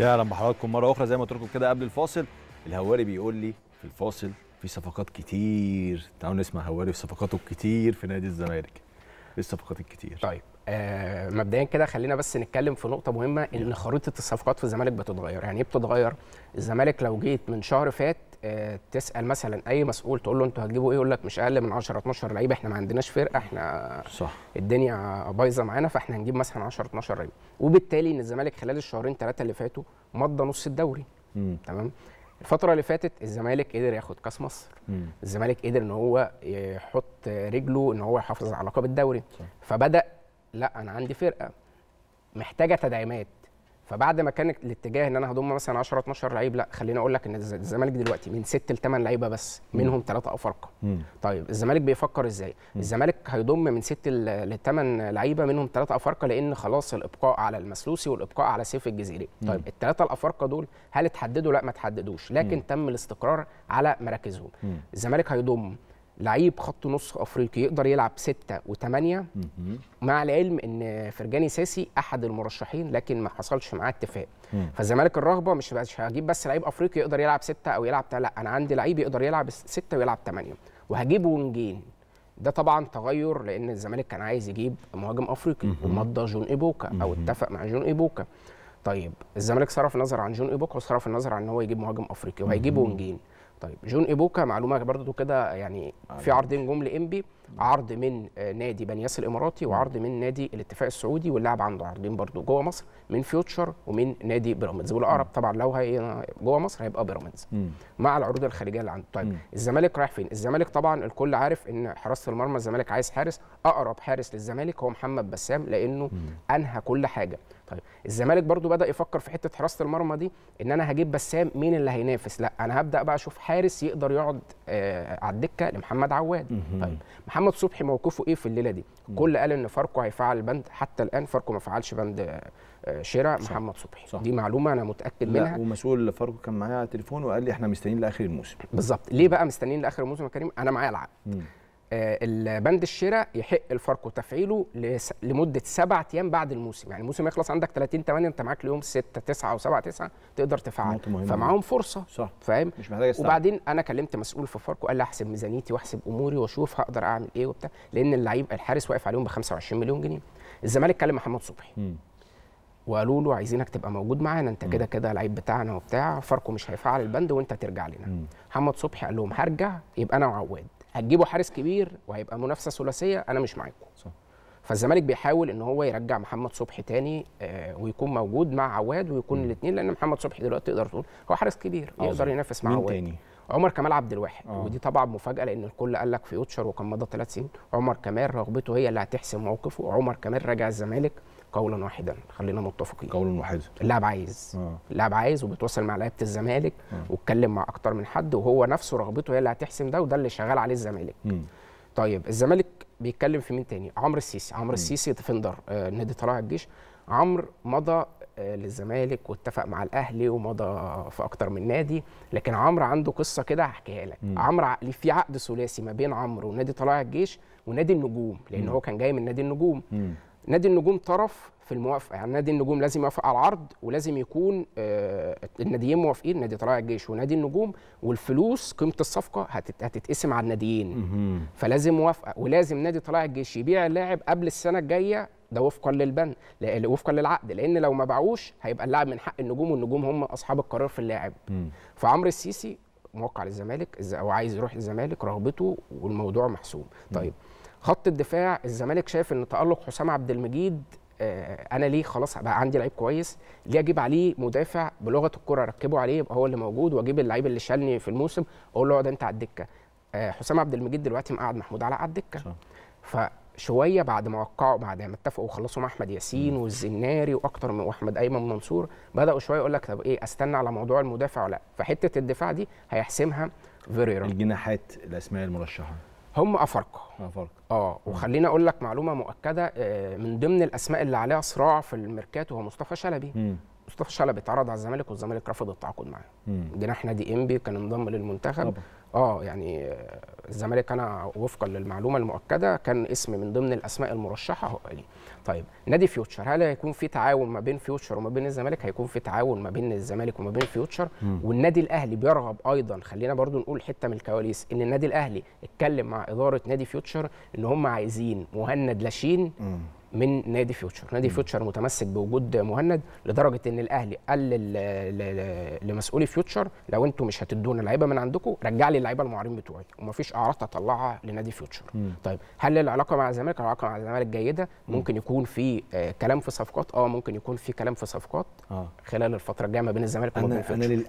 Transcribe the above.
يا اهلا بحضراتكم مره اخرى زي ما قلت لكم كده قبل الفاصل الهواري بيقول لي في الفاصل في صفقات كتير تعالوا نسمع هواري في صفقاته الكتير في نادي الزمالك إيه الصفقات الكتير طيب آه مبدئيا كده خلينا بس نتكلم في نقطه مهمه ان خريطه الصفقات في الزمالك بتتغير يعني ايه بتتغير الزمالك لو جيت من شهر فات آه، تسال مثلا اي مسؤول تقول له انتوا هتجيبوا ايه يقول لك مش اقل من 10 12 لعيب احنا ما عندناش فرقه احنا صح الدنيا بايظه معانا فاحنا هنجيب مثلا 10 12 لعيب وبالتالي ان الزمالك خلال الشهرين ثلاثه اللي فاتوا مضى نص الدوري مم. تمام الفتره اللي فاتت الزمالك قدر ياخد كاس مصر مم. الزمالك قدر ان هو يحط رجله ان هو يحافظ على لقب الدوري صح. فبدا لا انا عندي فرقه محتاجه تدعيمات فبعد ما كان الاتجاه ان انا هضم مثلا 10 12 لعيب لا خليني اقول لك ان الزمالك دلوقتي من 6 ل 8 لعيبه بس منهم ثلاثه افارقه طيب الزمالك بيفكر ازاي الزمالك هيضم من 6 ل 8 لعيبه منهم ثلاثه افارقه لان خلاص الابقاء على المسلوسي والابقاء على سيف الجزيري طيب الثلاثه الافارقه دول هل اتحددوا لا ما اتحددوش لكن تم الاستقرار على مراكزهم الزمالك هيضم لعيب خط نص افريقي يقدر يلعب ستة وثمانية مع العلم ان فرجاني ساسي احد المرشحين لكن ما حصلش معاه اتفاق فالزمالك الرغبه مش مش هجيب بس لعيب افريقي يقدر يلعب ستة او يلعب لا انا عندي لعيب يقدر يلعب ستة ويلعب ثمانية وهجيب ونجين ده طبعا تغير لان الزمالك كان عايز يجيب مهاجم افريقي ومضى جون ايبوكا او اتفق مع جون ايبوكا طيب الزمالك صرف النظر عن جون ايبوكا وصرف النظر عن ان هو يجيب مهاجم افريقي وهيجيب ونجين طيب جون ايبوكا معلومه برضو كده يعني في عرضين جم لانبي عرض من نادي بنياس الاماراتي وعرض من نادي الاتفاق السعودي واللاعب عنده عرضين برضو جوه مصر من فيوتشر ومن نادي بيراميدز والاقرب طبعا لو هي جوه مصر هيبقى بيراميدز مع العروض الخارجيه اللي عنده طيب الزمالك رايح فين الزمالك طبعا الكل عارف ان حراسه المرمى الزمالك عايز حارس اقرب حارس للزمالك هو محمد بسام لانه انهى كل حاجه طيب الزمالك برضو بدا يفكر في حته حراسه المرمى دي ان انا هجيب بسام مين اللي هينافس لا انا هبدا بقى اشوف حارس يقدر يقعد آه على الدكه لمحمد عواد طيب محمد صبحي موقفه ايه في الليله دي كل قال ان فاركو هيفعل بند حتى الان فاركو ما فعلش بند آه شراء صح. محمد صبحي صح. دي معلومه انا متاكد لا منها ومسؤول فاركو كان معايا على التليفون وقال لي احنا مستنيين لاخر الموسم بالظبط ليه بقى مستنيين لاخر الموسم يا كريم انا معايا العقد آه، البند الشراء يحق الفاركو تفعيله لمده سبعة ايام بعد الموسم يعني الموسم يخلص عندك 30 8 انت معاك ليوم 6 9 او 7 9 تقدر تفعل فمعاهم فرصه صح فاهم مش محتاج وبعدين انا كلمت مسؤول في فاركو قال لي احسب ميزانيتي واحسب اموري واشوف هقدر اعمل ايه وبتاع لان اللعيب الحارس واقف عليهم ب 25 مليون جنيه الزمالك كلم محمد صبحي وقالوا له عايزينك تبقى موجود معانا انت كده كده لعيب بتاعنا وبتاع فاركو مش هيفعل البند وانت ترجع لنا محمد صبحي قال لهم هرجع يبقى انا وعواد هتجيبوا حارس كبير وهيبقى منافسه ثلاثيه انا مش معاكم فالزمالك بيحاول ان هو يرجع محمد صبحي تاني آه، ويكون موجود مع عواد ويكون الاثنين لان محمد صبحي دلوقتي تقدر تقول هو حارس كبير آه، يقدر ينافس مع عواد تاني؟ عمر كمال عبد الواحد أوه. ودي طبعا مفاجاه لان الكل قال لك فيوتشر وكان مضى ثلاث سنين عمر كمال رغبته هي اللي هتحسم موقفه عمر كمال رجع الزمالك قولا واحدا خلينا متفقين قولا واحدا اللاعب عايز آه. اللاعب عايز وبتوصل مع لعيبه الزمالك آه. واتكلم مع اكتر من حد وهو نفسه رغبته هي اللي هتحسم ده وده اللي شغال عليه الزمالك م. طيب الزمالك بيتكلم في مين تاني عمرو السيسي عمرو السيسي ديفندر آه نادي طلائع الجيش عمرو مضى آه، للزمالك واتفق مع الاهلي ومضى في اكتر من نادي لكن عمرو عنده قصه كده هحكيها لك عمرو في عقد ثلاثي ما بين عمرو ونادي طلائع الجيش ونادي النجوم لان هو كان جاي من نادي النجوم نادي النجوم طرف في الموافقه يعني نادي النجوم لازم يوافق على العرض ولازم يكون آه، الناديين موافقين نادي طلائع الجيش ونادي النجوم والفلوس قيمه الصفقه هتتقسم على الناديين فلازم موافقه ولازم نادي طلائع الجيش يبيع اللاعب قبل السنه الجايه ده وفقا للبند وفقا للعقد لان لو ما باعوش هيبقى اللاعب من حق النجوم والنجوم هم اصحاب القرار في اللاعب فعمرو السيسي موقع للزمالك او عايز يروح للزمالك رغبته والموضوع محسوم طيب خط الدفاع الزمالك شايف ان تالق حسام عبد المجيد آه، انا ليه خلاص بقى عندي لعيب كويس ليه اجيب عليه مدافع بلغه الكره اركبه عليه هو اللي موجود واجيب اللعيب اللي شالني في الموسم اقول له اقعد انت على الدكه آه، حسام عبد المجيد دلوقتي مقعد محمود علاء على الدكه فشويه بعد ما وقعوا بعد ما اتفقوا وخلصوا مع احمد ياسين والزناري واكتر من واحمد ايمن منصور بداوا شويه يقول لك طب ايه استنى على موضوع المدافع ولا فحته الدفاع دي هيحسمها فيريرا الجناحات الاسماء المرشحه هم افارقه افارقه اه وخليني اقول لك معلومه مؤكده آه، من ضمن الاسماء اللي عليها صراع في الميركاتو هو مصطفى شلبي مم. مصطفى شلبي اتعرض على الزمالك والزمالك رفض التعاقد معاه جناح نادي انبي كان انضم للمنتخب اه يعني آه، الزمالك انا وفقا للمعلومه المؤكده كان اسم من ضمن الاسماء المرشحه هو لي طيب نادي فيوتشر هل هيكون في تعاون ما بين فيوتشر وما بين الزمالك هيكون في تعاون ما بين الزمالك وما بين فيوتشر م. والنادي الاهلي بيرغب ايضا خلينا برضو نقول حته من الكواليس ان النادي الاهلي اتكلم مع اداره نادي فيوتشر ان هم عايزين مهند لاشين من نادي فيوتشر نادي فيوتشر متمسك بوجود مهند لدرجه ان الاهلي قال لمسؤولي فيوتشر لو انتم مش هتدونا لعيبه من عندكم رجع لي اللعيبه المعارين بتوعي ومفيش اعراض اطلعها لنادي فيوتشر مم. طيب هل العلاقه مع الزمالك العلاقه مع الزمالك جيده ممكن يكون في آه، كلام في صفقات اه ممكن يكون في كلام في صفقات آه. خلال الفتره الجايه ما بين الزمالك وما بين فيوتشر